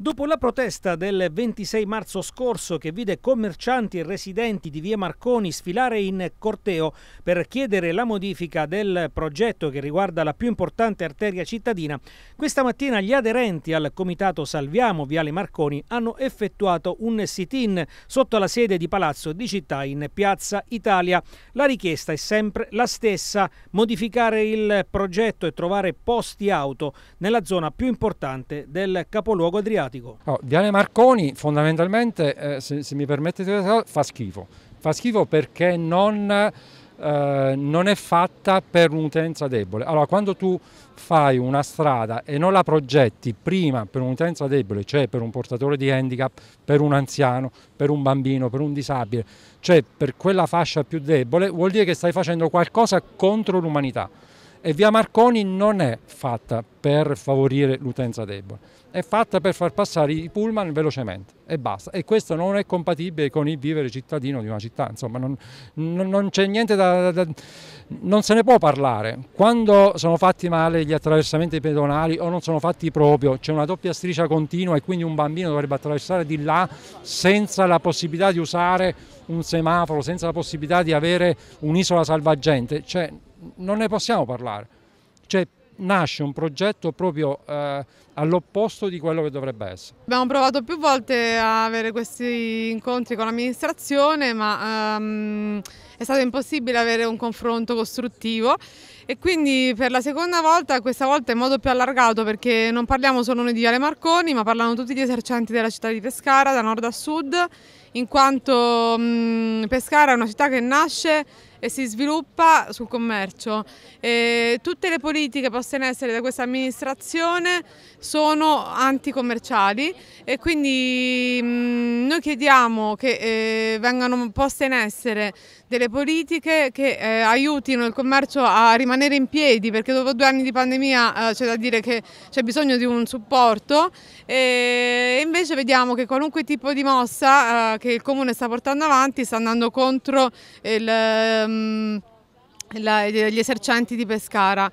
Dopo la protesta del 26 marzo scorso che vide commercianti e residenti di Via Marconi sfilare in corteo per chiedere la modifica del progetto che riguarda la più importante arteria cittadina, questa mattina gli aderenti al comitato Salviamo Viale Marconi hanno effettuato un sit-in sotto la sede di Palazzo di Città in Piazza Italia. La richiesta è sempre la stessa, modificare il progetto e trovare posti auto nella zona più importante del capoluogo adriatico democratico. Oh, Viale Marconi fondamentalmente, eh, se, se, mi permettete, fa schifo. Fa schifo perché non, eh, non è fatta per un'utenza debole. Allora, quando tu fai una strada e non la progetti prima per un'utenza debole, cioè per un portatore di handicap, per un anziano, per un bambino, per un disabile, cioè per quella fascia più debole, vuol dire che stai facendo qualcosa contro l'umanità e via Marconi non è fatta per favorire l'utenza debole, è fatta per far passare i pullman velocemente e basta. E questo non è compatibile con il vivere cittadino di una città, insomma non, non c'è niente da, da, da, non se ne può parlare. Quando sono fatti male gli attraversamenti pedonali o non sono fatti proprio, c'è una doppia striscia continua e quindi un bambino dovrebbe attraversare di là senza la possibilità di usare un semaforo, senza la possibilità di avere un'isola salvagente, cioè non ne possiamo parlare. Cioè, nasce un progetto proprio eh, all'opposto di quello che dovrebbe essere. Abbiamo provato più volte a avere questi incontri con l'amministrazione, ma ehm, è stato impossibile avere un confronto costruttivo e quindi per la seconda volta, questa volta in modo più allargato perché non parliamo solo noi di Viale Marconi, ma parlano tutti gli esercenti della città di Pescara, da nord a sud in quanto mh, mm, Pescara è una città che nasce e si sviluppa sul commercio. E tutte le politiche poste in essere da questa amministrazione sono anticommerciali e quindi mh, mm, noi chiediamo che eh, vengano poste in essere delle politiche che eh, aiutino il commercio a rimanere in piedi perché dopo due anni di pandemia eh, c'è da dire che c'è bisogno di un supporto e invece vediamo che qualunque tipo di mossa eh, che il Comune sta portando avanti sta andando contro il, um, la, gli esercenti di Pescara.